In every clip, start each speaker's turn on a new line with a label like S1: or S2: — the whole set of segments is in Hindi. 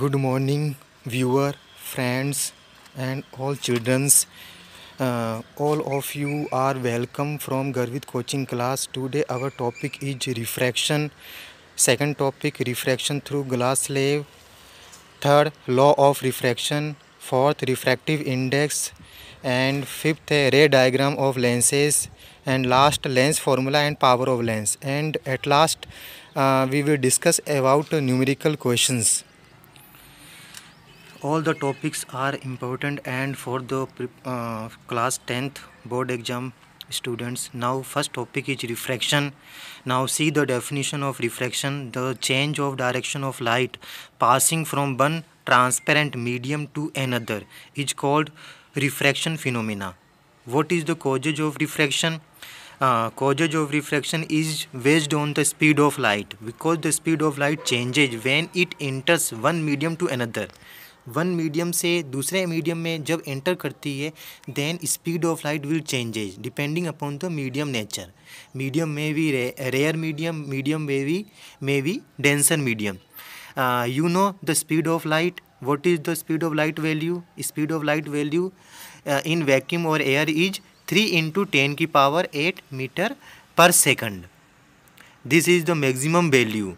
S1: good morning viewer friends and all childrens uh, all of you are welcome from garvit coaching class today our topic is refraction second topic refraction through glass slab third law of refraction fourth refractive index and fifth ray diagram of lenses and last lens formula and power of lens and at last uh, we will discuss about numerical questions all the topics are important and for the uh, class 10th board exam students now first topic is refraction now see the definition of refraction the change of direction of light passing from one transparent medium to another is called refraction phenomena what is the causes of refraction uh, causes of refraction is based on the speed of light because the speed of light changes when it enters one medium to another one medium से दूसरे मीडियम में जब एंटर करती है then speed of light will changes depending upon the medium nature medium में be rare medium medium may be may be denser medium you know the speed of light what is the speed of light value speed of light value in vacuum और air is three into ten की power eight metre per second this is the maximum value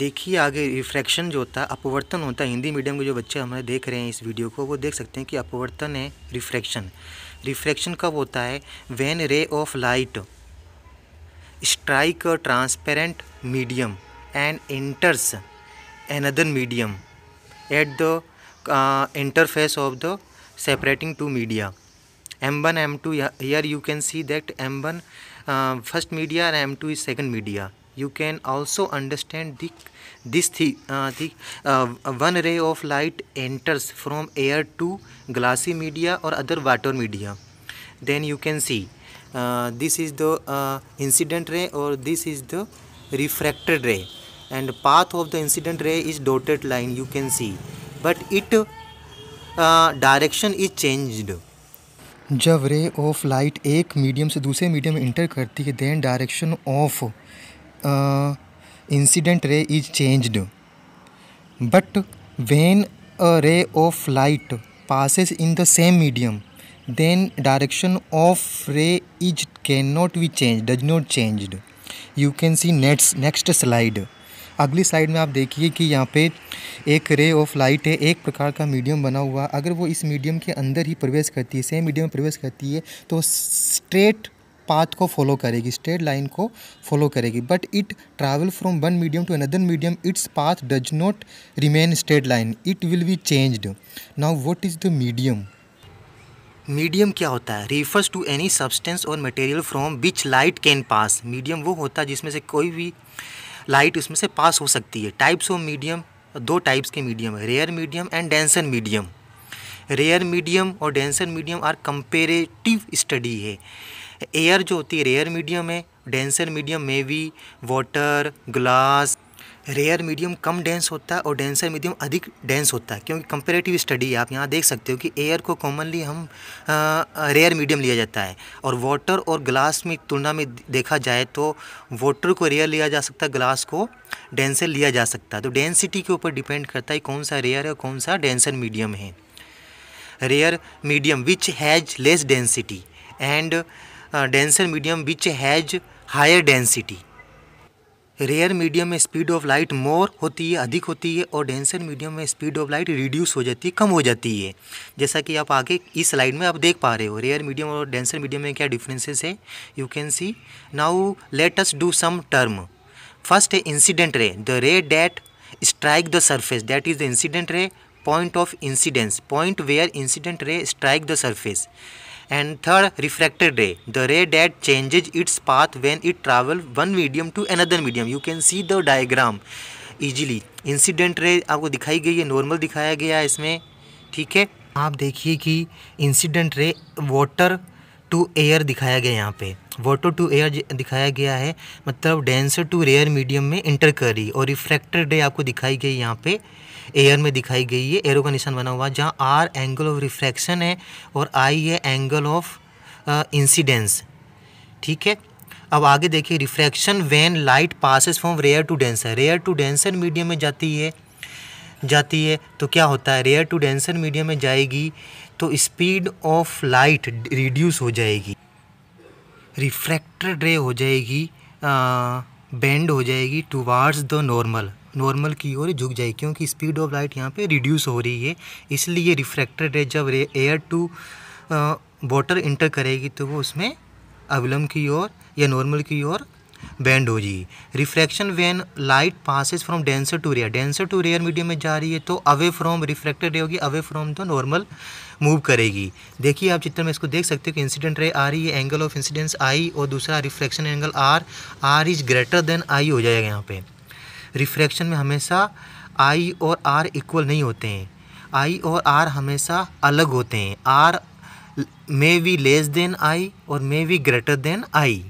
S1: देखिए आगे रिफ्रैक्शन जो होता है अपवर्तन होता है हिंदी मीडियम के जो बच्चे हमारे देख रहे हैं इस वीडियो को वो देख सकते हैं कि अपवर्तन है रिफ्रैक्शन रिफ्रैक्शन कब होता है when ray of light strike transparent medium and enters at the interface of the separating two media M one M two here you can see that M one first media and M two is second media you can also understand the this the, uh, the uh, one ray of light enters from air to glassy media or other water media then you can see uh, this is the uh, incident ray or this is the refracted ray and path of the incident ray is dotted line you can see but it uh, direction is changed जब रे ऑफ लाइट एक मीडियम से दूसरे मीडियम में इंटर करती है then direction of uh, incident ray is changed but when a ray of light passes in the same medium then direction of ray is cannot be changed does not changed you can see next next slide अगली साइड में आप देखिए कि यहाँ पे एक रे ऑफ लाइट है एक प्रकार का मीडियम बना हुआ अगर वो इस मीडियम के अंदर ही प्रवेश करती है सेम मीडियम में प्रवेश करती है तो स्ट्रेट पाथ को फॉलो करेगी स्ट्रेट लाइन को फॉलो करेगी but it travel from one medium to another medium its path does not remain straight line it will be changed now what is the medium medium क्या होता है रिफर्स टू एनी सब्सटेंस और material from which light can pass medium वो होता है जिसमें से कोई भी लाइट उसमें से पास हो सकती है टाइप्स ऑफ मीडियम दो टाइप्स के मीडियम है rare medium and denser medium rare medium और denser medium are comparative study है एयर जो होती है रेयर मीडियम है डेंसर मीडियम में भी वाटर ग्लास रेयर मीडियम कम डेंस होता है और डेंसर मीडियम अधिक डेंस होता है क्योंकि कंपेरेटिव स्टडी आप यहाँ देख सकते हो कि एयर को कॉमनली हम रेयर मीडियम लिया जाता है और वाटर और ग्लास में तुलना में देखा जाए तो वाटर को रेयर लिया जा सकता है ग्लास को डेंसर लिया जा सकता है तो डेंसिटी के ऊपर डिपेंड करता है कौन सा रेयर है कौन सा डेंसर मीडियम है rare medium which has less density and denser medium which has higher density rare medium में स्पीड ऑफ लाइट मोर होती है अधिक होती है और डेंसर मीडियम में स्पीड ऑफ लाइट रिड्यूस हो जाती है कम हो जाती है जैसा कि आप आगे इस स्लाइड में आप देख पा रहे हो रेयर मीडियम और डेंसर मीडियम में क्या डिफरेंसेस है you can see now let us do some term first है incident ray the ray that strike the surface that is the incident ray point of incidence point where incident ray strike the surface and third refracted ray the ray that changes its path when it travel one medium to another medium you can see the diagram easily incident ray आपको दिखाई गई है नॉर्मल दिखाया गया है इसमें ठीक है आप देखिए कि incident ray water to air दिखाया गया यहाँ पे वाटर टू एयर दिखाया गया है मतलब डेंसर टू रेयर मीडियम में इंटर कर रही और रिफ्रैक्टेड रे आपको दिखाई गई यहाँ पे एयर में दिखाई गई है एरो का निशान बना हुआ जहाँ आर एंगल ऑफ रिफ्रैक्शन है और आई है एंगल ऑफ इंसिडेंस ठीक है अब आगे देखिए refraction when light passes from rare to denser rare to denser medium में जाती है जाती है तो क्या होता है रेयर टू डेंसर मीडियम में जाएगी तो स्पीड ऑफ लाइट रिड्यूस हो जाएगी रिफ्रैक्टर रे हो जाएगी बेंड हो जाएगी टुवार्ड्स द नॉर्मल नॉर्मल की ओर झुक जाएगी क्योंकि स्पीड ऑफ लाइट यहाँ पे रिड्यूस हो रही है इसलिए रिफ्रैक्टेड रे जब रे एयर टू वाटर इंटर करेगी तो वो उसमें अवलम की ओर या नॉर्मल की ओर बेंड हो जाएगी refraction when light passes from denser to rare denser to rare medium में जा रही है तो अवे फ्रॉम रिफ्रैक्टेड रे होगी away from the normal move करेगी देखिए आप चित्र में इसको देख सकते हो कि इंसिडेंट रे आ रही है एंगल ऑफ इंसिडेंस आई और दूसरा reflection angle r r is greater than i हो जाएगा यहाँ पे रिफ्लेक्शन में हमेशा आई और आर इक्वल नहीं होते हैं आई और आर हमेशा अलग होते हैं r may be less than i और may be greater than i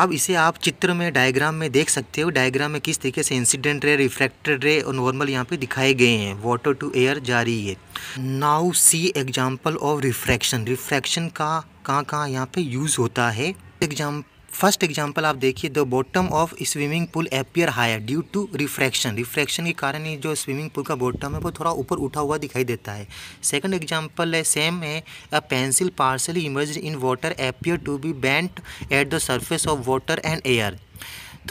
S1: अब इसे आप चित्र में डायग्राम में देख सकते हो डायग्राम में किस तरीके से इंसिडेंट रे रिफ्रैक्टेड रे और नॉर्मल यहाँ पे दिखाए गए हैं वाटर टू एयर जा रही है now see example of refraction refraction का कहाँ कहाँ यहाँ पे यूज़ होता है एग्जाम्प फर्स्ट एग्जांपल आप देखिए the bottom of swimming pool appear higher due to refraction refraction के कारण ही जो स्विमिंग पूल का बॉटम है वो थोड़ा ऊपर उठा हुआ दिखाई देता है सेकंड एग्जांपल है सेम है a pencil partly immerse in water appear to be bent at the surface of water and air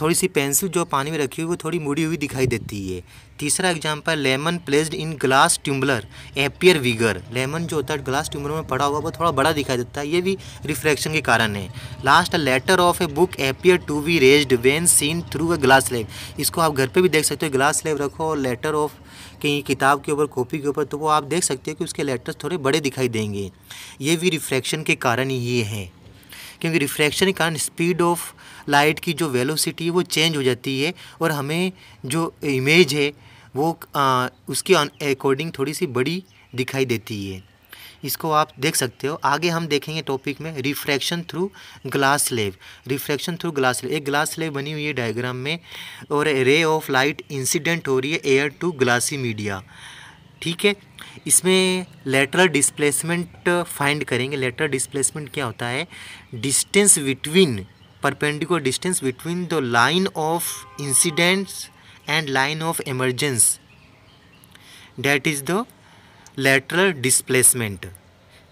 S1: थोड़ी सी पेंसिल जो पानी में रखी हुई वो थोड़ी मुड़ी हुई दिखाई देती है तीसरा example lemon placed in glass tubular appear bigger lemon जो होता है ग्लास ट्यूम्बलर में पड़ा हुआ वो थोड़ा बड़ा दिखाई देता है ये भी रिफ्लेक्शन के कारण है last letter of a book appear to be raised when seen through a glass लेव इसको आप घर पर भी देख सकते हो ग्लास लेव रखो और लेटर ऑफ कहीं किताब के ऊपर कॉपी के ऊपर तो वो आप देख सकते हो कि उसके लेटर्स थोड़े बड़े दिखाई देंगे ये भी रिफ्रैक्शन के कारण ही है क्योंकि रिफ्रैक्शन के कारण स्पीड ऑफ लाइट की जो वेलोसिटी है वो चेंज हो जाती है और हमें जो इमेज है वो आ, उसकी अकॉर्डिंग थोड़ी सी बड़ी दिखाई देती है इसको आप देख सकते हो आगे हम देखेंगे टॉपिक में रिफ्रैक्शन थ्रू ग्लास लेव रिफ्रैक्शन थ्रू ग्लास लेव एक ग्लास लेव बनी हुई है डायग्राम में और रे ऑफ लाइट इंसिडेंट हो रही है एयर टू ग्लासी मीडिया ठीक है इसमें लेटरल डिस्प्लेसमेंट फाइंड करेंगे लेटरल डिस्प्लेसमेंट क्या होता है distance between perpendicular distance between the line of incidence and line of emergence that is the lateral displacement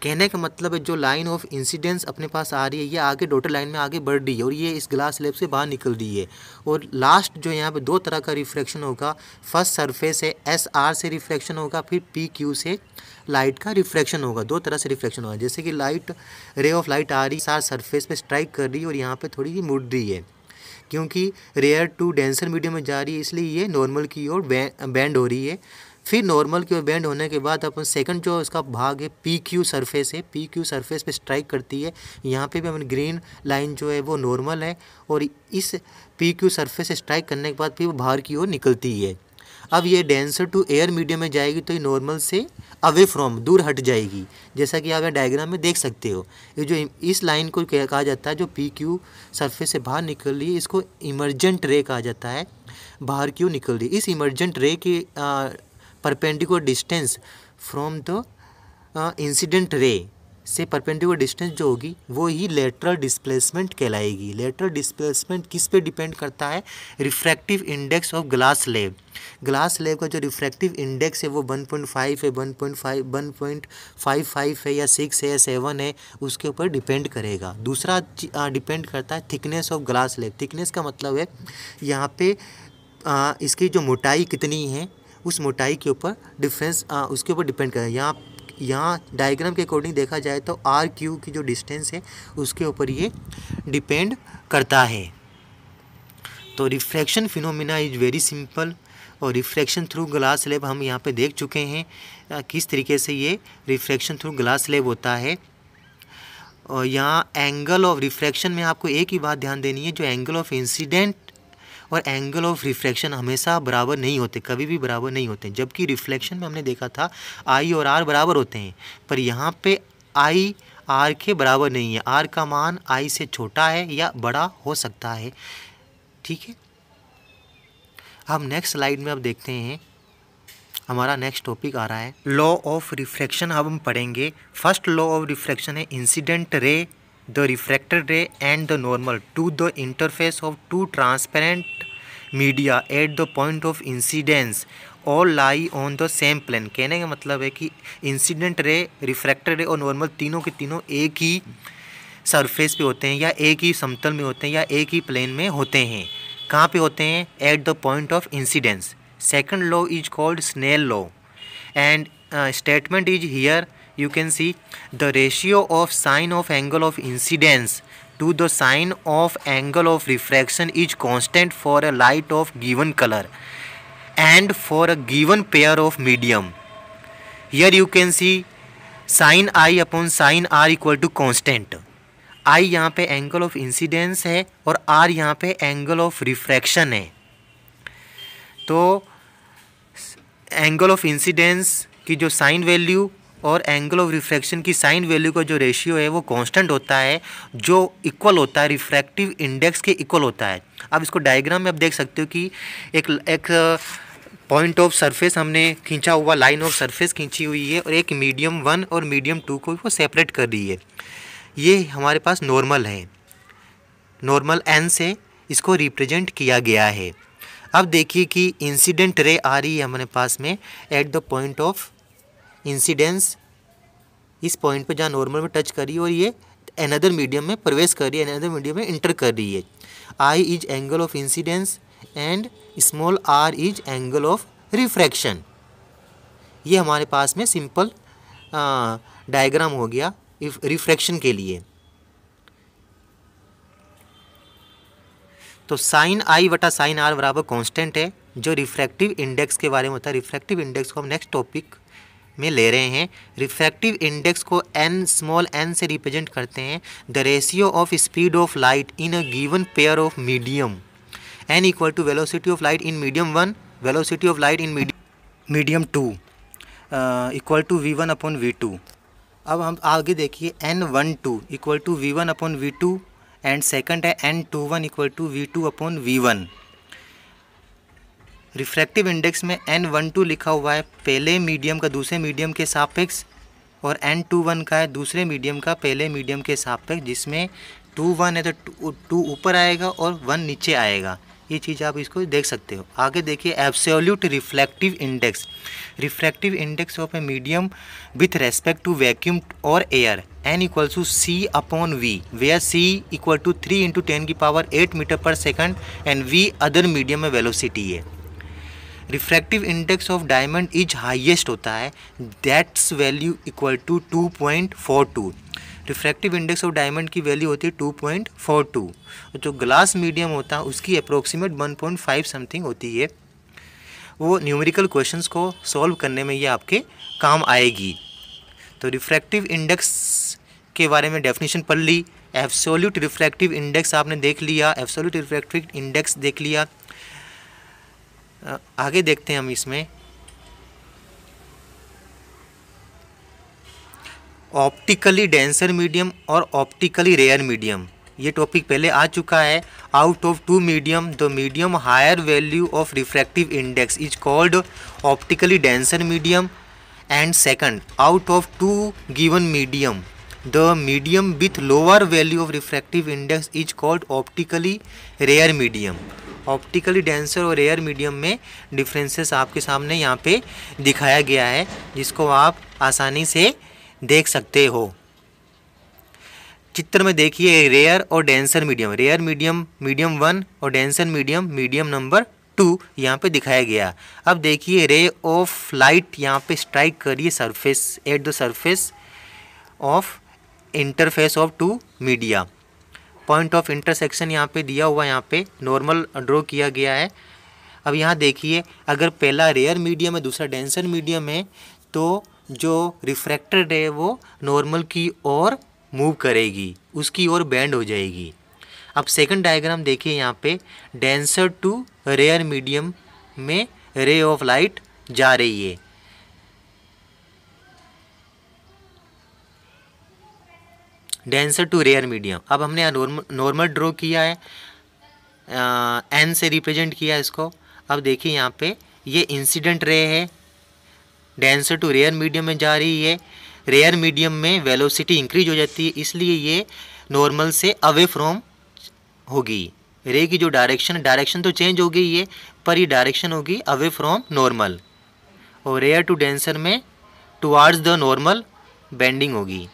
S1: कहने का मतलब है जो लाइन ऑफ इंसिडेंस अपने पास आ रही है ये आगे डोटर लाइन में आगे बढ़ रही है और ये इस ग्लास स्लेब से बाहर निकल रही है और लास्ट जो यहाँ पे दो तरह का रिफ्लेक्शन होगा फर्स्ट सरफेस है एस आर से रिफ्लेक्शन होगा फिर पी क्यू से लाइट का रिफ्लेक्शन होगा दो तरह से रिफ्लेक्शन होगा जैसे कि लाइट रे ऑफ लाइट आ रही सार सरफेस पर स्ट्राइक कर रही है और यहाँ पर थोड़ी सी मुड़ रही है क्योंकि रेयर टू डेंसर मीडियम में जा रही है इसलिए ये नॉर्मल की ओर बैंड हो रही है फिर नॉर्मल की ओर बेंड होने के बाद अपन सेकंड जो इसका भाग है पी क्यू सरफेस है पी क्यू सरफेस पे स्ट्राइक करती है यहाँ पे भी अपन ग्रीन लाइन जो है वो नॉर्मल है और इस पी क्यू सरफेस से स्ट्राइक करने के बाद फिर वो बाहर की ओर निकलती है अब ये डेंसर टू एयर मीडियम में जाएगी तो ये नॉर्मल से अवे फ्रॉम दूर हट जाएगी जैसा कि आप यहाँ डायग्राम में देख सकते हो ये जो इस लाइन को कहा जाता है जो पी क्यू सरफेस से बाहर निकल रही है इसको इमरजेंट रे कहा जाता है बाहर क्यों निकल रही है इस इमरजेंट रे के perpendicular distance from the incident ray से परपेंडिकुलर डिस्टेंस जो होगी वो ही लेटरल डिस्प्लेसमेंट कहलाएगी लेटरल डिस्प्लेसमेंट किस पे डिपेंड करता है रिफ्रैक्टिव इंडेक्स ऑफ ग्लास लेव ग्लास लेब का जो रिफ्रैक्टिव इंडेक्स है वो 1.5 है 1.5 1.55 है या 6 है या 7 है उसके ऊपर डिपेंड करेगा दूसरा डिपेंड करता है थिकनेस ऑफ ग्लास लेव थिकनेस का मतलब है यहाँ पे आ, इसकी जो मोटाई कितनी है उस मोटाई के ऊपर डिफरेंस उसके ऊपर डिपेंड करेगा यहाँ यहाँ डायग्राम के अकॉर्डिंग देखा जाए तो आर क्यू की जो डिस्टेंस है उसके ऊपर ये डिपेंड करता है तो refraction phenomena is very simple और रिफ्रैक्शन थ्रू ग्लास लेब हम यहाँ पे देख चुके हैं किस तरीके से ये रिफ्रैक्शन थ्रू ग्लास लेब होता है और यहाँ एंगल ऑफ रिफ्रैक्शन में आपको एक ही बात ध्यान देनी है जो एंगल ऑफ इंसिडेंट और एंगल ऑफ रिफ्लेक्शन हमेशा बराबर नहीं होते कभी भी बराबर नहीं होते जबकि रिफ्लेक्शन में हमने देखा था आई और आर बराबर होते हैं पर यहाँ पे आई आर के बराबर नहीं है आर का मान आई से छोटा है या बड़ा हो सकता है ठीक है अब नेक्स्ट स्लाइड में अब देखते हैं हमारा नेक्स्ट टॉपिक आ रहा है लॉ ऑफ रिफ्लेक्शन अब हम पढ़ेंगे फर्स्ट लॉ ऑफ रिफ्लेक्शन है incident ray the refracted ray and the normal to the interface of two transparent media at the point of incidence और lie on the same plane कहने का मतलब है कि इंसिडेंट रे रिफ्रैक्टेड रे और नॉर्मल तीनों के तीनों एक ही सरफेस पे होते हैं या एक ही समतल में होते हैं या एक ही प्लेन में होते हैं कहाँ पे होते हैं at the point of incidence second law is called Snell law and statement is here you can see the ratio of sine of angle of incidence to the sine of angle of refraction is constant for a light of given color and for a given pair of medium here you can see sine i upon sine r equal to constant I यहाँ पे एंगल ऑफ इंसिडेंस है और आर यहाँ पे एंगल ऑफ रिफ्रैक्शन है तो एंगल ऑफ इंसिडेंस की जो साइन वैल्यू और एंगल ऑफ रिफ्रैक्शन की साइन वैल्यू का जो रेशियो है वो कांस्टेंट होता है जो इक्वल होता है रिफ्रैक्टिव इंडेक्स के इक्वल होता है अब इसको डायग्राम में आप देख सकते हो कि एक एक पॉइंट ऑफ सरफेस हमने खींचा हुआ लाइन ऑफ सरफेस खींची हुई है और एक मीडियम वन और मीडियम टू को वो सेपरेट कर रही है ये हमारे पास नॉर्मल है नॉर्मल एन से इसको रिप्रेजेंट किया गया है अब देखिए कि इंसिडेंट रे आ रही है हमारे पास में at the point of incidence इस पॉइंट पे जहाँ नॉर्मल में टच करी और ये अनदर मीडियम में प्रवेश कर रही है अनदर मीडियम में इंटर कर रही है I is angle of incidence and small R is angle of refraction ये हमारे पास में सिंपल डायग्राम हो गया रिफ्रैक्शन के लिए तो साइन आई वटा साइन आर बराबर कांस्टेंट है जो रिफ्रैक्टिव इंडेक्स के बारे में होता है रिफ्रैक्टिव इंडेक्स को हम नेक्स्ट टॉपिक में ले रहे हैं रिफ्रैक्टिव इंडेक्स को एन स्मॉल एन से रिप्रेजेंट करते हैं the ratio of speed of light in a given pair of medium N equal to velocity of light in medium one velocity of light in medium two equal to V one upon V two अब हम आगे देखिए N one two equal to V one upon V two and second है N two one equal to we two upon V one refractive index में एन वन टू लिखा हुआ है पहले मीडियम का दूसरे मीडियम के सापेक्ष और एन टू वन का है दूसरे मीडियम का पहले मीडियम के सापेक्ष जिसमें टू वन है तो टू ऊपर आएगा और वन नीचे आएगा ये चीज़ आप इसको देख सकते हो आगे देखिए absolute reflective index reflective index of a medium with respect to vacuum और air N equals to C upon V are C equal to three into ten की power eight metre per second and V other medium में वेलोसिटी है refractive index of diamond is highest होता है that's value equal to two point four two refractive index of diamond की वैल्यू होती है टू पॉइंट फोर टू जो ग्लास मीडियम होता है उसकी approximate one point five something होती है वो न्यूमेरिकल क्वेश्चंस को सॉल्व करने में ये आपके काम आएगी तो रिफ्रैक्टिव इंडेक्स के बारे में डेफिनेशन पढ़ ली एफसोल्यूट रिफ्रैक्टिव इंडेक्स आपने देख लिया एफसोल्यूट रिफ्रैक्टिव इंडेक्स देख लिया आगे देखते हैं हम इसमें ऑप्टिकली डेंसर मीडियम और ऑप्टिकली रेयर मीडियम ये टॉपिक पहले आ चुका है out of two medium the medium higher value of refractive index is called optically denser medium and second out of two given medium the medium with lower value of refractive index is called optically rare medium optically denser और एयर मीडियम में डिफरेंसेस आपके सामने यहाँ पे दिखाया गया है जिसको आप आसानी से देख सकते हो चित्र में देखिए रेयर और denser medium rare medium medium one और denser medium medium number two यहाँ पे दिखाया गया अब देखिए रे ऑफ लाइट यहाँ पे स्ट्राइक करिए surface at the surface of interface of two media point of intersection यहाँ पे दिया हुआ यहाँ पे नॉर्मल ड्रॉ किया गया है अब यहाँ देखिए अगर पहला रेयर मीडियम है दूसरा डेंसर मीडियम है तो जो रिफ्रैक्टर है वो नॉर्मल की ओर मूव करेगी उसकी ओर बैंड हो जाएगी अब सेकंड डायग्राम देखिए यहाँ पे डेंसर टू रेयर मीडियम में रे ऑफ लाइट जा रही है डेंसर टू रेयर मीडियम अब हमने नॉर्मल ड्रॉ किया है एन से रिप्रेजेंट किया इसको अब देखिए यहाँ पे ये इंसिडेंट रे है डेंसर टू रेयर मीडियम में जा रही है रेयर मीडियम में वेलोसिटी इंक्रीज हो जाती है इसलिए ये नॉर्मल से अवे फ्रॉम होगी रे की जो डायरेक्शन डायरेक्शन तो चेंज हो गई है पर ये डायरेक्शन होगी अवे फ्रॉम नॉर्मल और रेयर टू डेंसर में टुवार्ड्स द नॉर्मल बेंडिंग होगी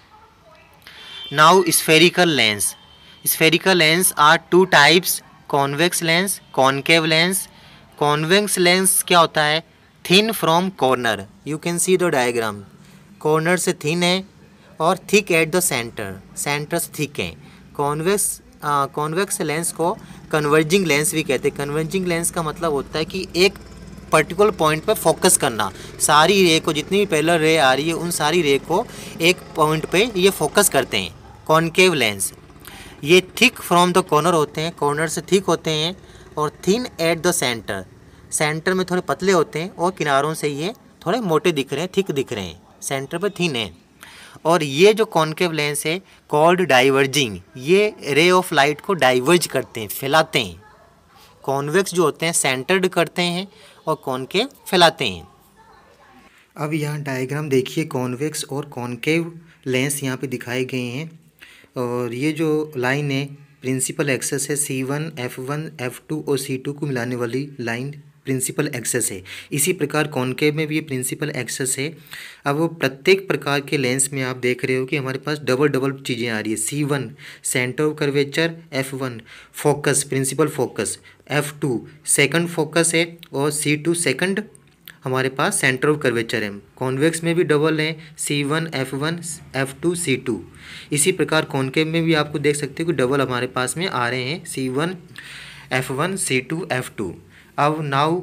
S1: now spherical lens spherical lens are two types convex lens concave lens convex lens क्या होता है thin from corner you can see the diagram corner से थिन है और thick at the centre centre से थिक है कॉन्वेक्स कॉन्वेक्स लेंस को कन्वर्जिंग लेंस भी कहते हैं कन्वर्जिंग लेंस का मतलब होता है कि एक पर्टिकुलर पॉइंट पर फोकस करना सारी रे को जितनी भी पहले रे आ रही है उन सारी रे को एक पॉइंट पे ये फोकस करते हैं कॉन्केव लेंस ये थिक फ्रॉम द कॉर्नर होते हैं कॉर्नर से थिक होते हैं और thin at the centre centre में थोड़े पतले होते हैं और किनारों से ये थोड़े मोटे दिख रहे हैं थिक दिख रहे हैं सेंटर पर थिन है और ये जो कॉन्केव लेंस है कॉल्ड डाइवर्जिंग ये रे ऑफ लाइट को डाइवर्ज करते हैं फैलाते हैं कॉन्वेक्स जो होते हैं सेंटर्ड करते हैं और कॉन्केव फैलाते हैं अब यहाँ डायग्राम देखिए कॉन्वेक्स और कॉन्केव लेंस यहाँ पे दिखाए गए हैं और ये जो लाइन है प्रिंसिपल एक्सेस है C one F one F two और सी टू को मिलाने वाली लाइन प्रिंसिपल एक्सेस है इसी प्रकार कॉन्केव में भी ये प्रिंसिपल एक्सेस है अब वो प्रत्येक प्रकार के लेंस में आप देख रहे हो कि हमारे पास डबल डबल चीज़ें आ रही है C one centre of curvature F one focus principal focus F two second focus है और सी टू सेकेंड हमारे पास सेंटर ऑफ कर्वेचर है कॉन्वेक्स में भी डबल है C one F one F two C two इसी प्रकार कॉन्केव में भी आपको देख सकते हो कि डबल हमारे पास में आ रहे हैं C one F one C two F two अब now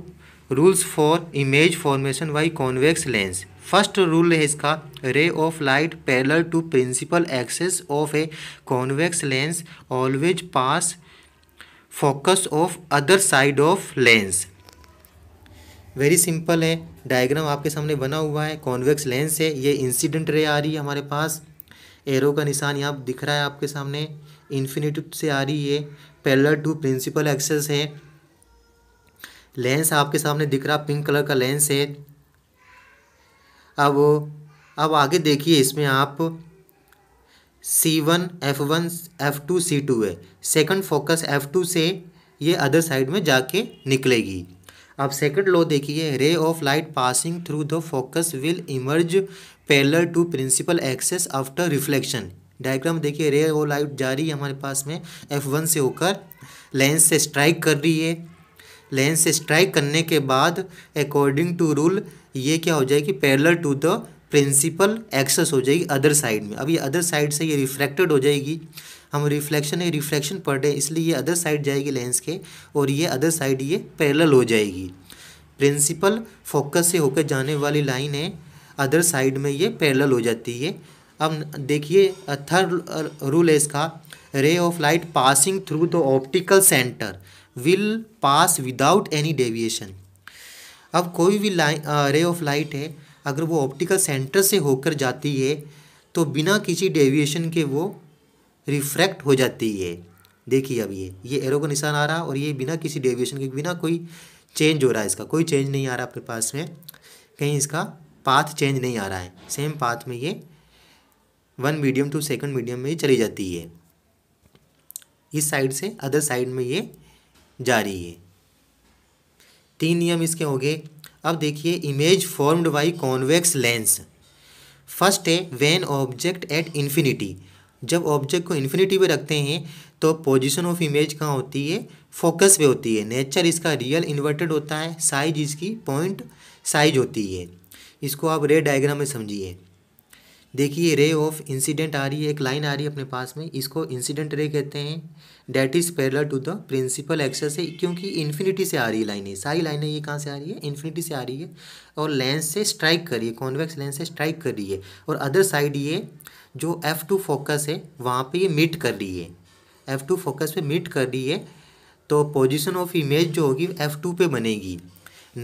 S1: rules for image formation by convex lens first rule है इसका ray of light parallel to principal axis of a convex lens always pass focus of other side of lens very simple है डायग्राम आपके सामने बना हुआ है कॉन्वेक्स लेंस है ये इंसिडेंट रे आ रही है हमारे पास एरो का निशान यहाँ दिख रहा है आपके सामने इन्फिनिट से आ रही है पेलर टू प्रिंसिपल एक्सेस है लेंस आपके सामने दिख रहा पिंक कलर का लेंस है अब अब आगे देखिए इसमें आप C one F one F two C two है सेकंड फोकस एफ टू से ये अदर साइड में जाके निकलेगी अब सेकंड लॉ देखिए ray of light passing through the focus will emerge parallel to principal axis after reflection diagram देखिए रे ऑफ लाइट जा रही है हमारे पास में एफ वन से होकर लेंस से स्ट्राइक कर रही है लेंस से स्ट्राइक करने के बाद अकॉर्डिंग टू रूल ये क्या हो जाएगी parallel to the principal axis हो जाएगी अदर साइड में अब ये अदर साइड से ये रिफ्लेक्टेड हो जाएगी हम रिफ्लेक्शन या रिफ्लेक्शन पढ़ रहे हैं इसलिए ये अदर साइड जाएगी लेंस के और ये अदर साइड ये पैरेलल हो जाएगी प्रिंसिपल फोकस से होकर जाने वाली लाइन है अदर साइड में ये पैरेलल हो जाती है अब देखिए थर्ड रूल है इसका ray of light passing through the optical centre will pass without any deviation अब कोई भी लाइन रे ऑफ लाइट है अगर वो ऑप्टिकल सेंटर से होकर जाती है तो बिना किसी डेविएशन के वो रिफ्रैक्ट हो जाती है देखिए अब ये ये एरो का निशान आ रहा है और ये बिना किसी डेविएशन के बिना कोई चेंज हो रहा है इसका कोई चेंज नहीं आ रहा आपके पास में कहीं इसका पाथ चेंज नहीं आ रहा है सेम पाथ में ये one medium to second medium में चली जाती है इस साइड से अदर साइड में ये जा रही है तीन नियम इसके हो गए अब देखिए image formed by convex lens first है वेन ऑब्जेक्ट एट इन्फिनिटी जब ऑब्जेक्ट को इन्फिनिटी पे रखते हैं तो पोजीशन ऑफ इमेज कहाँ होती है फोकस पे होती है नेचर इसका रियल इन्वर्टेड होता है साइज इसकी पॉइंट साइज होती है इसको आप रे डायग्राम में समझिए देखिए रे ऑफ इंसिडेंट आ रही है एक लाइन आ रही है अपने पास में इसको इंसिडेंट रे कहते हैं that is parallel to the principal axis है क्योंकि इन्फिनिटी से आ रही लाइन है सारी लाइनें ये कहाँ से आ रही है इन्फिनिटी से आ रही है और लेंस से स्ट्राइक कर रही है कॉन्वेक्स लेंस से स्ट्राइक कर रही है और अदर साइड ये जो एफ़ टू फोकस है वहाँ पे ये मीट कर रही है एफ़ टू फोकस पे मीट कर रही है तो पोजीशन ऑफ इमेज जो होगी एफ़ टू पे बनेगी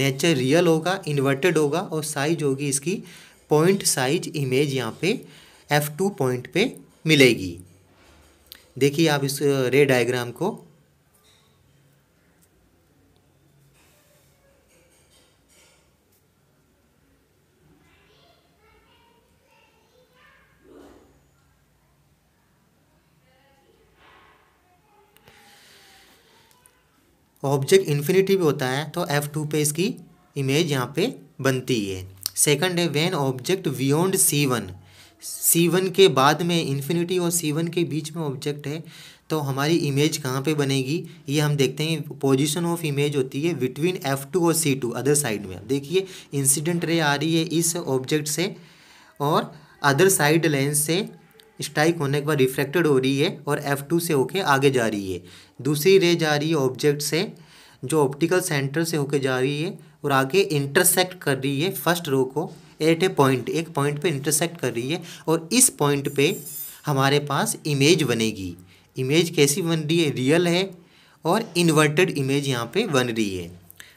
S1: नेचर रियल होगा इन्वर्टेड होगा और साइज होगी इसकी पॉइंट साइज इमेज यहाँ पे एफ़ टू पॉइंट पे मिलेगी देखिए आप इस रे डायग्राम को ऑब्जेक्ट इन्फिनेटिव होता है तो एफ़ टू पे इसकी इमेज यहाँ पे बनती है सेकंड है when object beyond C one C one के बाद में इन्फिनिटी और सी वन के बीच में ऑब्जेक्ट है तो हमारी इमेज कहाँ पे बनेगी ये हम देखते हैं पोजीशन ऑफ इमेज होती है बिटवीन एफ़ टू और सी टू अदर साइड में देखिए इंसिडेंट रे आ रही है इस ऑब्जेक्ट से और अदर साइड लेंस से स्ट्राइक होने के बाद रिफ्रैक्टेड हो रही है और एफ टू से होके आगे जा रही है दूसरी रे जा रही है ऑब्जेक्ट से जो ऑप्टिकल सेंटर से होके जा रही है और आगे इंटरसेक्ट कर रही है फर्स्ट रो को एट ए पॉइंट एक पॉइंट पे इंटरसेक्ट कर रही है और इस पॉइंट पे हमारे पास इमेज बनेगी इमेज कैसी बन रही है रियल है और इन्वर्टेड इमेज यहाँ पे बन रही है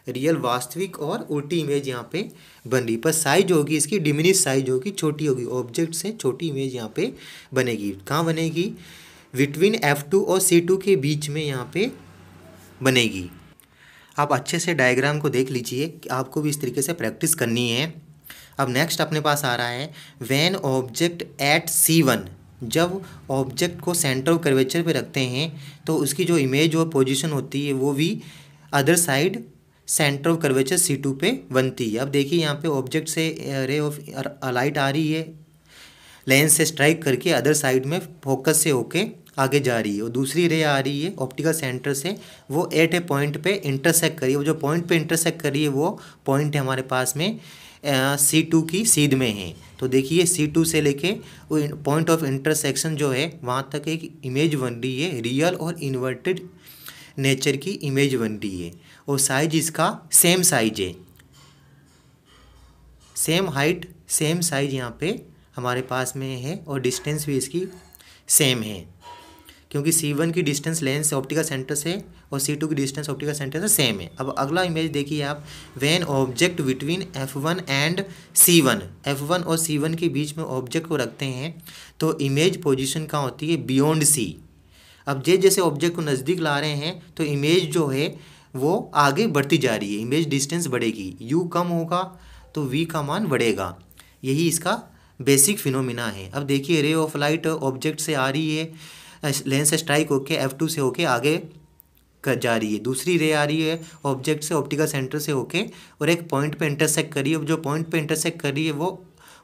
S1: रियल वास्तविक और उल्टी इमेज यहाँ पे बन रही पर साइज होगी इसकी डिमिनिश साइज होगी छोटी होगी ऑब्जेक्ट से छोटी इमेज यहाँ पे बनेगी कहाँ बनेगी बिटवीन एफ टू और सी टू के बीच में यहाँ पे बनेगी आप अच्छे से डायग्राम को देख लीजिए कि आपको भी इस तरीके से प्रैक्टिस करनी है अब नेक्स्ट अपने पास आ रहा है when object at C one जब ऑब्जेक्ट को सेंटर ऑफ कर्वेचर पर रखते हैं तो उसकी जो इमेज और पोजिशन होती है वो भी other side centre of curvature C two पे बनती है अब देखिए यहाँ पे ऑब्जेक्ट से रे ऑफ लाइट आ रही है लेंस से स्ट्राइक करके अदर साइड में फोकस से होके आगे जा रही है और दूसरी रे आ रही है ऑप्टिकल सेंटर से वो एट ए पॉइंट पे इंटरसेक्ट करी है वो जो पॉइंट पे इंटरसेक्ट करी है वो पॉइंट है हमारे पास में सी uh, टू की सीध में है तो देखिए सी टू से लेके पॉइंट ऑफ इंटरसेक्शन जो है वहाँ तक एक इमेज बन रही है रियल और इन्वर्टेड नेचर की इमेज बन रही है और साइज इसका सेम साइज है सेम हाइट सेम साइज यहाँ पे हमारे पास में है और डिस्टेंस भी इसकी सेम है क्योंकि सी वन की डिस्टेंस लेंस से ऑप्टिकल सेंटर से और सी टू की डिस्टेंस ऑप्टिकल सेंटर से सेम है अब अगला इमेज देखिए आप when object between F one and C one F one और सी वन के बीच में ऑब्जेक्ट को रखते हैं तो इमेज पोजिशन कहाँ होती है बियॉन्ड सी अब जे जैसे ऑब्जेक्ट को नज़दीक ला रहे हैं तो इमेज जो है वो आगे बढ़ती जा रही है इमेज डिस्टेंस बढ़ेगी यू कम होगा तो वी का मान बढ़ेगा यही इसका बेसिक फिनोमिना है अब देखिए रे ऑफ लाइट ऑब्जेक्ट से आ रही है लेंस से स्ट्राइक होके एफ टू से होके आगे कर जा रही है दूसरी रे आ रही है ऑब्जेक्ट से ऑप्टिकल सेंटर से होके और एक पॉइंट पे इंटरसेक्ट करी है जो पॉइंट पे इंटरसेक्ट कर रही है वो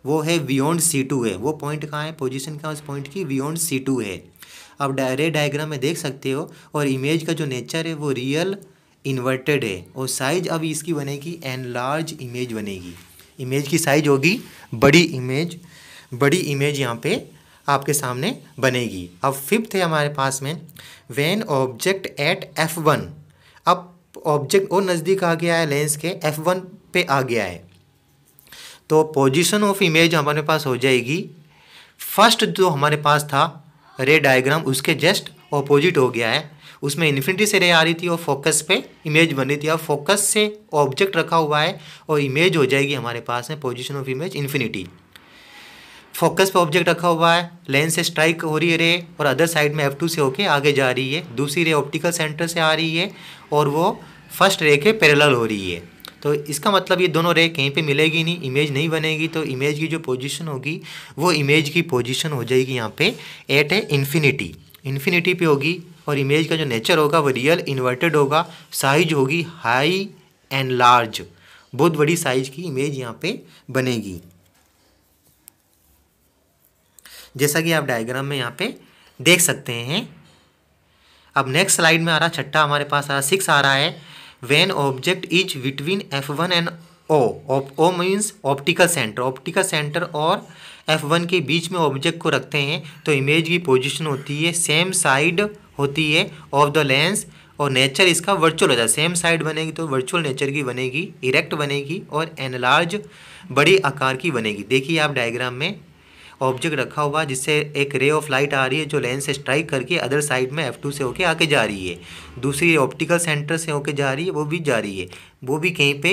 S1: वो है बियॉन्ड सी टू है वो पॉइंट कहाँ है पोजीशन कहाँ उस पॉइंट की बियॉन्ड सी टू है आप डायरे डायग्राम में देख सकते हो और इमेज का जो नेचर है वो रियल इन्वर्टेड है और साइज अब इसकी बनेगी एन लार्ज इमेज बनेगी इमेज की साइज होगी बड़ी इमेज बड़ी इमेज यहाँ पे आपके सामने बनेगी अब फिफ्थ है हमारे पास में when object at F one अब ऑब्जेक्ट और नज़दीक आ गया है लेंस के एफ वन पे आ गया है तो पोजिशन ऑफ इमेज हमारे पास हो जाएगी फर्स्ट जो हमारे पास था रे डायग्राम उसके जस्ट ऑपोजिट हो गया है उसमें इन्फिनिटी से रे आ रही थी और फोकस पे इमेज बनी थी अब फोकस से ऑब्जेक्ट रखा हुआ है और इमेज हो जाएगी हमारे पास में position of image infinity focus पे ऑब्जेक्ट रखा हुआ है लेंस से स्ट्राइक हो रही है रे और अदर साइड में एफ टू से होके आगे जा रही है दूसरी रे ऑप्टिकल सेंटर से आ रही है और वो फर्स्ट रे के पैरेलल हो रही है तो इसका मतलब ये दोनों रे कहीं पे मिलेगी नहीं इमेज नहीं बनेगी तो इमेज की जो पोजीशन होगी वो इमेज की पोजीशन हो जाएगी यहाँ पे एट ए इन्फिनिटी इन्फिनिटी पे होगी और इमेज का जो नेचर होगा वो रियल इन्वर्टेड होगा साइज होगी हाई एंड लार्ज बहुत बड़ी साइज की इमेज यहाँ पे बनेगी जैसा कि आप डायग्राम में यहाँ पे देख सकते हैं अब नेक्स्ट स्लाइड में आ रहा छठा हमारे पास आ रहा सिक्स आ रहा है when object is between F one and O O means optical centre optical centre और एफ वन के बीच में ऑब्जेक्ट को रखते हैं तो इमेज की पोजिशन होती है सेम साइड होती है ऑफ द लेंस और नेचर इसका वर्चुअल हो जाए सेम साइड बनेगी तो वर्चुअल नेचर की बनेगी इरेक्ट बनेगी और एनलार्ज बड़े आकार की बनेगी देखिए आप डायग्राम में ऑब्जेक्ट रखा हुआ जिससे एक रे ऑफ लाइट आ रही है जो लेंस से स्ट्राइक करके अदर साइड में एफ टू से होके आके जा रही है दूसरी ऑप्टिकल सेंटर से होके जा रही है वो भी जा रही है वो भी कहीं पे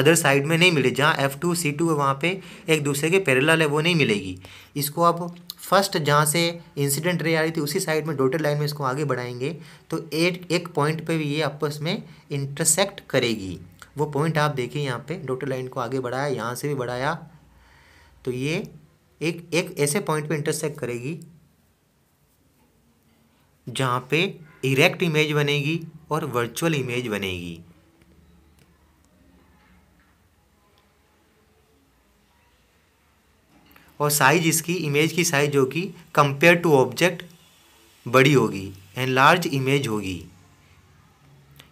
S1: अदर साइड में नहीं मिले जहाँ एफ़ टू सी टू है वहाँ पर एक दूसरे के पैरेलल है वो नहीं मिलेगी इसको आप फर्स्ट जहाँ से इंसिडेंट रे आ रही थी उसी साइड में डोटेड लाइन में इसको आगे बढ़ाएंगे तो एट एक पॉइंट पे भी ये आपस में इंटरसेक्ट करेगी वो पॉइंट आप देखिए यहाँ पे डोटेड लाइन को आगे बढ़ाया यहाँ से भी बढ़ाया तो ये एक एक ऐसे पॉइंट पे इंटरसेक्ट करेगी जहाँ पे इरेक्ट इमेज बनेगी और वर्चुअल इमेज बनेगी और साइज इसकी इमेज की साइज जो कि कंपेयर टू ऑब्जेक्ट बड़ी होगी एंड लार्ज इमेज होगी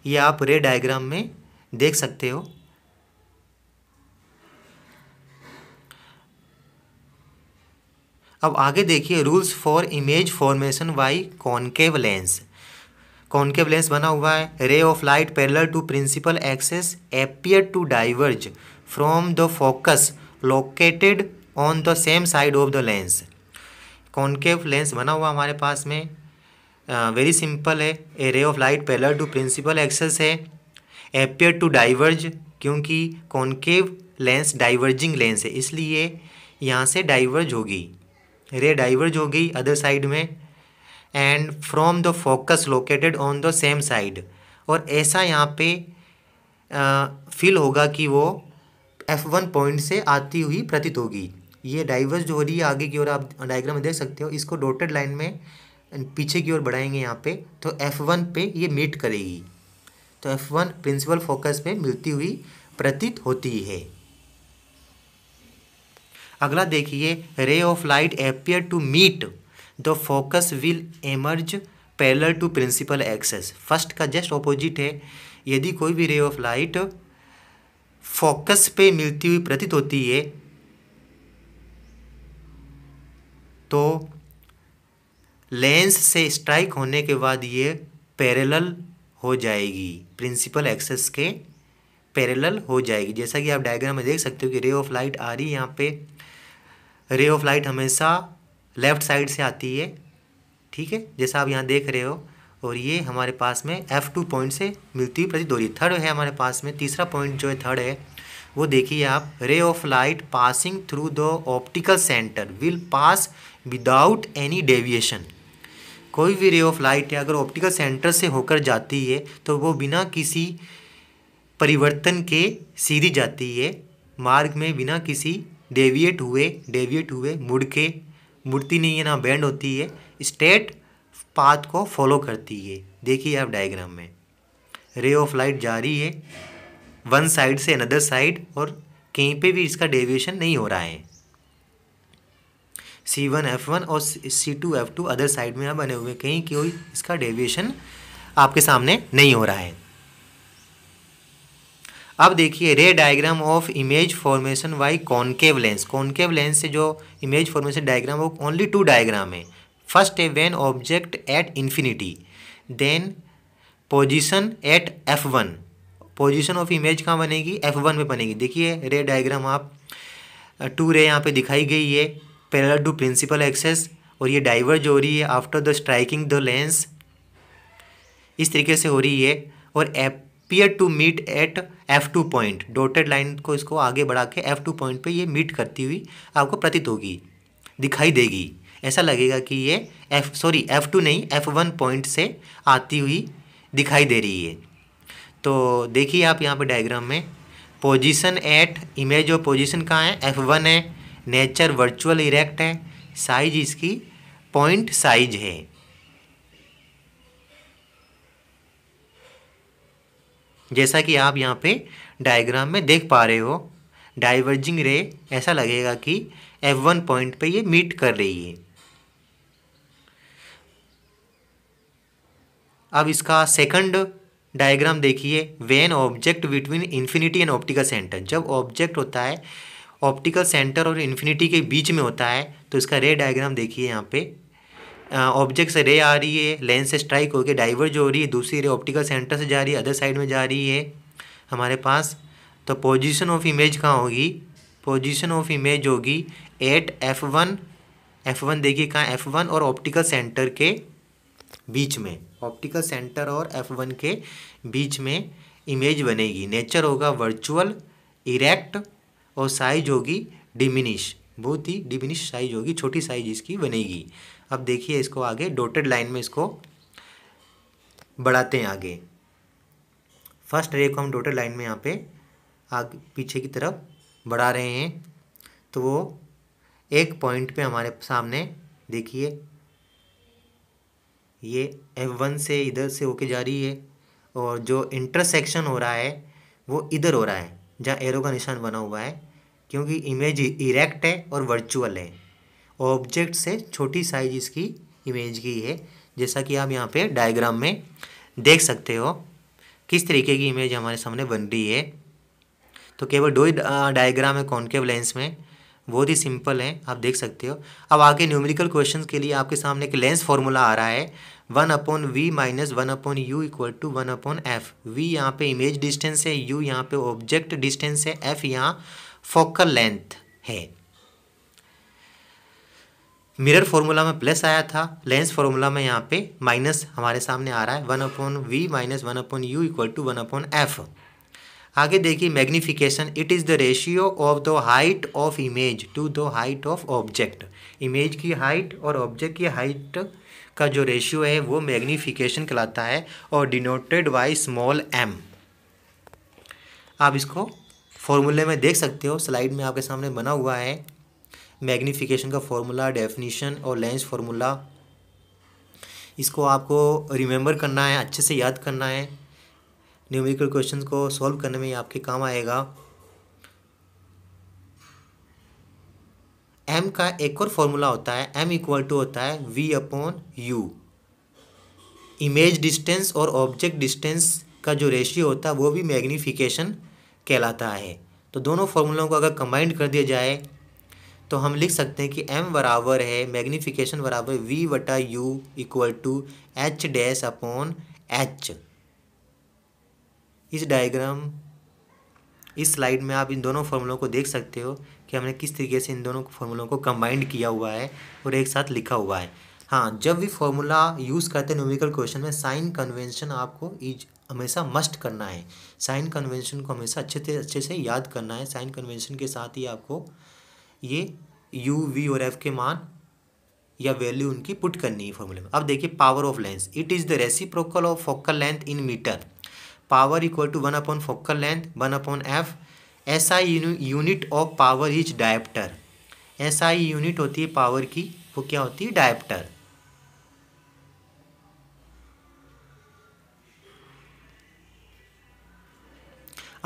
S1: ये आप रे डायग्राम में देख सकते हो अब आगे देखिए rules for image formation by concave lens concave lens बना हुआ है ray of light parallel to principal axis appear to diverge from the focus located on the same side of the lens concave lens बना हुआ हमारे पास में वेरी सिंपल है a ray of light parallel to principal axis है एपियर टू डाइवर्ज क्योंकि कॉन्केव लेंस डाइवर्जिंग लेंस है इसलिए यहाँ से डाइवर्ज होगी रे डाइवर्ज होगी अदर साइड में and from the focus located on the same side और ऐसा यहाँ पे फील होगा कि वो एफ़ वन पॉइंट से आती हुई प्रतीत होगी ये डाइवर्स जो हो रही है आगे की ओर आप डायग्राम में देख सकते हो इसको डोटेड लाइन में पीछे की ओर बढ़ाएंगे यहाँ पे तो F1 पे ये मीट करेगी तो F1 प्रिंसिपल फोकस पे मिलती हुई प्रतीत होती है अगला देखिए ray of light appear to meet the focus will emerge parallel to principal axis first का जस्ट ऑपोजिट है यदि कोई भी रे ऑफ लाइट फोकस पे मिलती हुई प्रतीत होती है तो लेंस से स्ट्राइक होने के बाद ये पैरेलल हो जाएगी प्रिंसिपल एक्सेस के पैरेलल हो जाएगी जैसा कि आप डायग्राम में देख सकते हो कि रे ऑफ लाइट आ रही है यहाँ पे रे ऑफ लाइट हमेशा लेफ्ट साइड से आती है ठीक है जैसा आप यहाँ देख रहे हो और ये हमारे पास में एफ़ टू पॉइंट से मिलती हुई प्रतिदोरी थर्ड है हमारे पास में तीसरा पॉइंट जो है थर्ड है वो देखिए आप ray of light passing through the optical centre will pass without any deviation कोई भी रे ऑफ लाइट है अगर ऑप्टिकल सेंटर से होकर जाती है तो वो बिना किसी परिवर्तन के सीधी जाती है मार्ग में बिना किसी डेविएट हुए डेविएट हुए मुड़ के मुड़ती नहीं है ना बैंड होती है स्टेट पाथ को फॉलो करती है देखिए आप डायग्राम में रे ऑफ लाइट जा रही है वन साइड से अनदर साइड और कहीं पे भी इसका डेविएशन नहीं हो रहा है सी वन एफ वन और C two F two other side में बने हुए कहीं कोई इसका डेविएशन आपके सामने नहीं हो रहा है अब देखिए ray diagram of image formation by concave lens concave lens से जो इमेज फॉर्मेशन डायग्राम वो ओनली टू डायग्राम है फर्स्ट है when object at infinity then position at F one position of image कहाँ बनेगी एफ वन में बनेगी देखिए रे डायग्राम आप टू रे यहाँ पे दिखाई गई है पैरल टू प्रिंसिपल एक्सेस और ये डाइवर्ज हो रही है after the striking the lens इस तरीके से हो रही है और appear to meet at F two point dotted line को इसको आगे बढ़ा के एफ टू पॉइंट पर यह मीट करती हुई आपको प्रतीत होगी दिखाई देगी ऐसा लगेगा कि ये एफ सॉरी एफ टू नहीं एफ वन पॉइंट से आती हुई दिखाई दे रही है तो देखिए आप यहाँ पे डायग्राम में पोजीशन एट इमेज और पोजीशन कहाँ है एफ वन है नेचर वर्चुअल इरेक्ट है साइज इसकी पॉइंट साइज है जैसा कि आप यहाँ पे डायग्राम में देख पा रहे हो डाइवर्जिंग रे ऐसा लगेगा कि एफ वन पॉइंट पे ये मीट कर रही है अब इसका सेकंड डायग्राम देखिए when object between infinity and optical centre जब ऑब्जेक्ट होता है ऑप्टिकल सेंटर और इन्फिनिटी के बीच में होता है तो इसका रे डायग्राम देखिए यहाँ पे ऑब्जेक्ट से रे आ रही है लेंस से स्ट्राइक होकर डाइवर्ज हो रही है दूसरी रे ऑप्टिकल सेंटर से जा रही है अदर साइड में जा रही है हमारे पास तो पोजिशन ऑफ इमेज कहाँ होगी पोजिशन ऑफ इमेज होगी at F one F one देखिए कहाँ एफ वन और ऑप्टिकल सेंटर के बीच में ऑप्टिकल सेंटर और एफ वन के बीच में इमेज बनेगी नेचर होगा वर्चुअल इरेक्ट और साइज होगी डिमिनिश बहुत ही डिमिनिश साइज होगी छोटी साइज इसकी बनेगी अब देखिए इसको आगे डोटेड लाइन में इसको बढ़ाते हैं आगे फर्स्ट रे को हम डोटेड लाइन में यहाँ पे आगे पीछे की तरफ बढ़ा रहे हैं तो वो एक पॉइंट पे हमारे सामने देखिए ये एफ वन से इधर से होके जा रही है और जो इंटरसेक्शन हो रहा है वो इधर हो रहा है जहाँ एरो का निशान बना हुआ है क्योंकि इमेज इरेक्ट है और वर्चुअल है ऑब्जेक्ट से छोटी साइज इसकी इमेज की है जैसा कि आप यहाँ पे डायग्राम में देख सकते हो किस तरीके की इमेज हमारे सामने बन रही है तो केवल दो ही डायग्राम है कॉन्केव लेंस में बहुत ही सिंपल है आप देख सकते हो अब आगे न्यूमेरिकल क्वेश्चंस के लिए आपके सामने एक लेंस फार्मूला आ रहा है one upon V minus one upon U equal to one upon F V यहाँ पे इमेज डिस्टेंस है यू यहाँ पे ऑब्जेक्ट डिस्टेंस है एफ यहाँ फोकल लेंथ है मिरर फॉर्मूला में प्लस आया था लेंस फॉर्मूला में यहाँ पे माइनस हमारे सामने आ रहा है one upon V minus one upon U equal to one upon F आगे देखिए magnification it is the ratio of the height of image to the height of object image की हाइट और ऑब्जेक्ट की हाइट का जो रेशियो है वो मैग्नीफिकेशन कहलाता है और डिनोटेड बाई स्मॉल एम आप इसको फॉर्मूले में देख सकते हो स्लाइड में आपके सामने बना हुआ है मैग्नीफिकेशन का फॉर्मूला डेफिनीशन और लेंस फार्मूला इसको आपको रिमेंबर करना है अच्छे से याद करना है न्यूमेरिकल क्वेश्चन को सॉल्व करने में आपके काम आएगा एम का एक और फॉर्मूला होता है एम इक्वल टू होता है V upon U image distance और ऑब्जेक्ट डिस्टेंस का जो रेशियो होता है वो भी मैग्नीफिकेशन कहलाता है तो दोनों फॉर्मूलों को अगर कंबाइंड कर दिया जाए तो हम लिख सकते हैं कि एम बराबर है मैग्नीफिकेशन बराबर वी वटा U equal to H dash upon H इस डायग्राम इस स्लाइड में आप इन दोनों फॉर्मूलों को देख सकते हो कि हमने किस तरीके से इन दोनों फॉर्मूलों को कंबाइंड किया हुआ है और एक साथ लिखा हुआ है हाँ जब भी फॉर्मूला यूज़ करते हैं न्यूमेरिकल क्वेश्चन में साइन कन्वेंशन आपको इज हमेशा मस्ट करना है साइन कन्वेंशन को हमेशा अच्छे से अच्छे से याद करना है साइन कन्वेंशन के साथ ही आपको ये यू वी और एफ के मान या वैल्यू उनकी पुट करनी है फॉर्मूले में अब देखिए power of lens it is the reciprocal of focal length in metre power equal to one upon focal length one upon F S I unit of power is dioptre S I unit होती है पावर की वो क्या होती है डायप्टर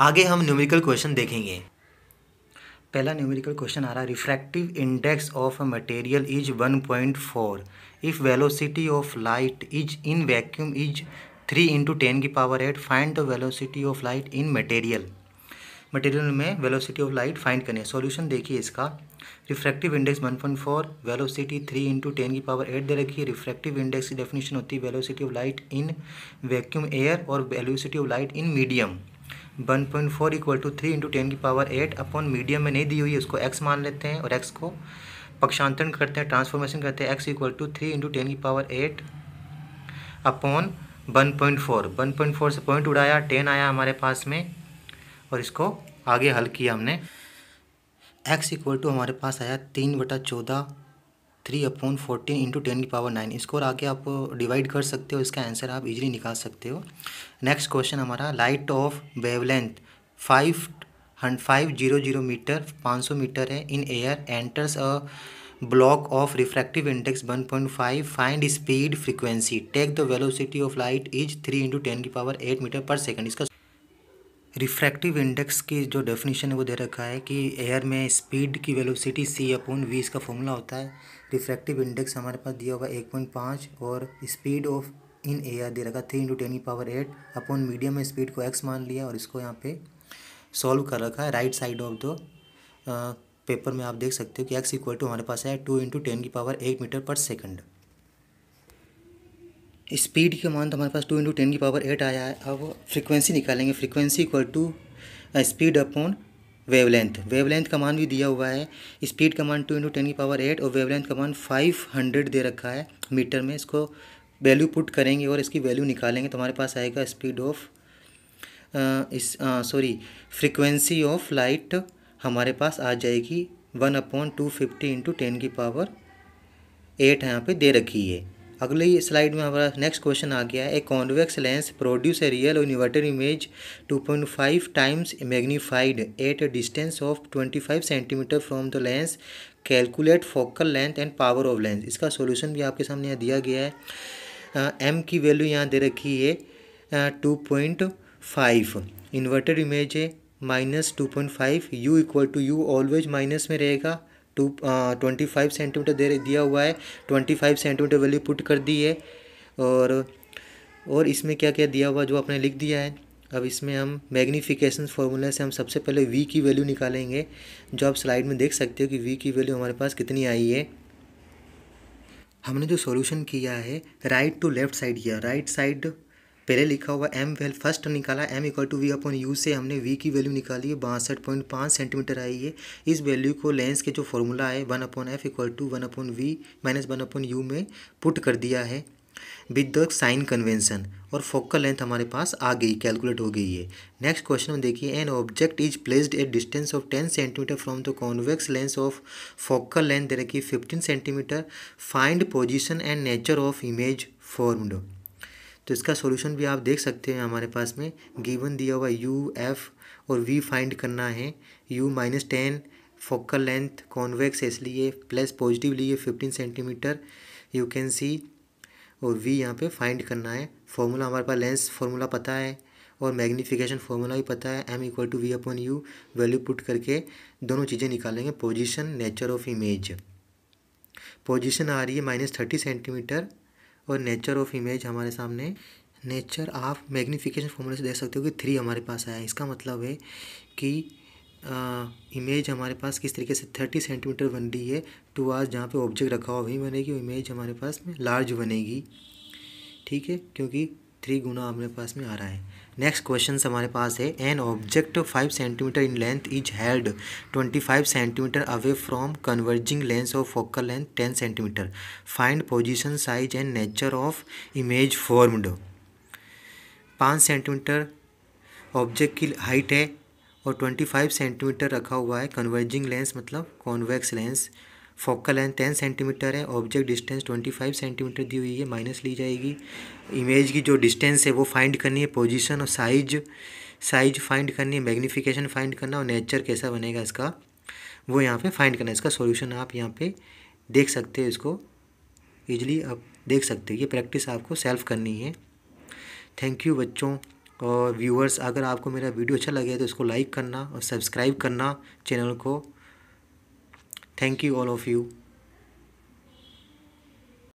S1: आगे हम न्यूमेरिकल क्वेश्चन देखेंगे पहला न्यूमेरिकल क्वेश्चन आ रहा है refractive index of a material is 1.4 if velocity of light is in vacuum is three into ten की power eight find the velocity of light in material material में वेलोसिटी ऑफ लाइट फाइंड करनी है सॉल्यूशन देखिए इसका refractive index one point four velocity three into ten की पावर एट दे रखी है रिफ्रैक्टिव इंडेक्स की डेफिनेशन होती है velocity of light in vacuum air और velocity of light in medium one point four equal to three into ten की पावर एट अपॉन मीडियम में नहीं दी हुई है उसको एक्स मान लेते हैं और एक्स को पक्षांतरण करते हैं ट्रांसफॉर्मेशन करते हैं X equal to three into ten की power eight upon one point four one point four से पॉइंट उड़ाया टेन आया हमारे पास में और इसको आगे हल किया हमने एक्स इक्वल टू हमारे पास आया तीन बटा चौदह three upon fourteen into ten की पावर नाइन इसको और आगे आप डिवाइड कर सकते हो इसका आंसर आप इजीली निकाल सकते हो नेक्स्ट क्वेश्चन हमारा light of wavelength five hundred five zero zero metre पाँच सौ मीटर है in air enters a block of refractive index 1.5 find speed frequency take the velocity of light is 3 into ten की पावर 8 मीटर पर सेकंड इसका रिफ्रैक्टिव इंडेक्स की जो डेफिनेशन है वो दे रखा है कि एयर में स्पीड की वेलोसिटी सी अपॉन वी इसका फॉर्मूला होता है रिफ्रैक्टिव इंडेक्स हमारे पास दिया हुआ एक पॉइंट पाँच और स्पीड ऑफ इन एयर दे रखा थ्री इंटू टेन की पावर एट अपॉन मीडियम में स्पीड को एक्स मान लिया और इसको यहाँ पे सॉल्व कर रखा है right side of the paper में आप देख सकते हो कि एक्स इक्वल टू हमारे पास है टू इंटू टेन की power eight metre per second speed का मान तो हमारे पास टू इंटू टेन की पावर एट आया है अब फ्रीक्वेंसी निकालेंगे frequency equal to speed upon wavelength wavelength का मान भी दिया हुआ है स्पीड का मान टू इंटू टेन की पावर एट और वेवलेंथ का मान फाइव हंड्रेड दे रखा है मीटर में इसको वैल्यू पुट करेंगे और इसकी वैल्यू निकालेंगे तो हमारे पास आएगा स्पीड ऑफ uh, इस सॉरी फ्रीक्वेंसी ऑफ लाइट हमारे पास आ जाएगी one upon two fifty into ten की पावर एट यहाँ पे दे रखी है ही स्लाइड में हमारा नेक्स्ट क्वेश्चन आ गया है a convex lens produce a real और inverted image 2.5 times magnified at a distance of 25 centimetre from the lens calculate focal length and power of lens इसका सॉल्यूशन भी आपके सामने यहाँ दिया गया है एम की वैल्यू यहाँ दे रखी है two point five inverted image है minus two point five U equal to U always minus में रहेगा टू ट्वेंटी फाइव सेंटीमीटर दे दिया हुआ है twenty five centimetre value put कर दी है और और इसमें क्या क्या दिया हुआ जो आपने लिख दिया है अब इसमें हम मैग्नीफिकेशन फार्मूला से हम सबसे पहले वी की वैल्यू निकालेंगे जो आप स्लाइड में देख सकते हो कि वी की वैल्यू हमारे पास कितनी आई है हमने जो सॉल्यूशन किया है राइट टू लेफ़्ट साइड किया राइट साइड पहले लिखा हुआ एम वेल फर्स्ट निकाला M equal to V upon U से हमने वी की वैल्यू निकाली है बासठ पॉइंट पाँच सेंटीमीटर आई है इस वैल्यू को लेंस के जो फॉर्मूला है one upon F equal to one upon V minus one upon U में पुट कर दिया है विद द साइन कन्वेंसन और फोकल लेंथ हमारे पास आ गई कैलकुलेट हो गई है नेक्स्ट क्वेश्चन में देखिए an object is placed at distance of ten centimetre from the convex lens of focal length दे रखी fifteen centimetre find position and nature of image formed तो इसका सॉल्यूशन भी आप देख सकते हैं हमारे पास में गिवन दिया हुआ यू एफ और वी फाइंड करना है U minus ten focal length convex इसलिए प्लस पॉजिटिव लिए fifteen centimetre you can see और वी यहाँ पे फाइंड करना है फॉर्मूला हमारे पास लेंस फार्मूला पता है और मैग्नीफिकेशन फार्मूला भी पता है M equal to V upon U value put करके दोनों चीज़ें निकालेंगे position nature of image position आ रही है माइनस थर्टी सेंटीमीटर और नेचर ऑफ इमेज हमारे सामने नेचर ऑफ मैग्नीफिकेशन फॉर्मूले से देख सकते हो कि थ्री हमारे पास आया इसका मतलब है कि आ, इमेज हमारे पास किस तरीके से थर्टी सेंटीमीटर बन रही है टू आज जहाँ पे ऑब्जेक्ट रखा हुआ वहीं बनेगी इमेज हमारे पास में लार्ज बनेगी ठीक है क्योंकि थ्री गुना हमारे पास में आ रहा है नेक्स्ट क्वेश्चन हमारे पास है an object five centimetre in length is held twenty five centimetre away from converging lens of focal length ten centimetre find position size and nature of image formed पाँच सेंटीमीटर ऑब्जेक्ट की हाइट है और ट्वेंटी फाइव सेंटीमीटर रखा हुआ है कन्वर्जिंग लेंस मतलब convex lens focal length ten centimetre है object distance twenty five centimetre दी हुई है माइनस ली जाएगी इमेज की जो डिस्टेंस है वो फाइंड करनी है पोजिशन और साइज साइज फाइंड करनी है मैग्नीफिकेशन फाइंड करना और नेचर कैसा बनेगा इसका वो यहाँ पे फाइंड करना है इसका सॉल्यूशन आप यहाँ पे देख सकते हो इसको ईजिली आप देख सकते हो ये प्रैक्टिस आपको सेल्फ करनी है थैंक यू बच्चों और व्यूअर्स अगर आपको मेरा वीडियो अच्छा लगे तो इसको लाइक करना और सब्सक्राइब करना चैनल को Thank you all of you.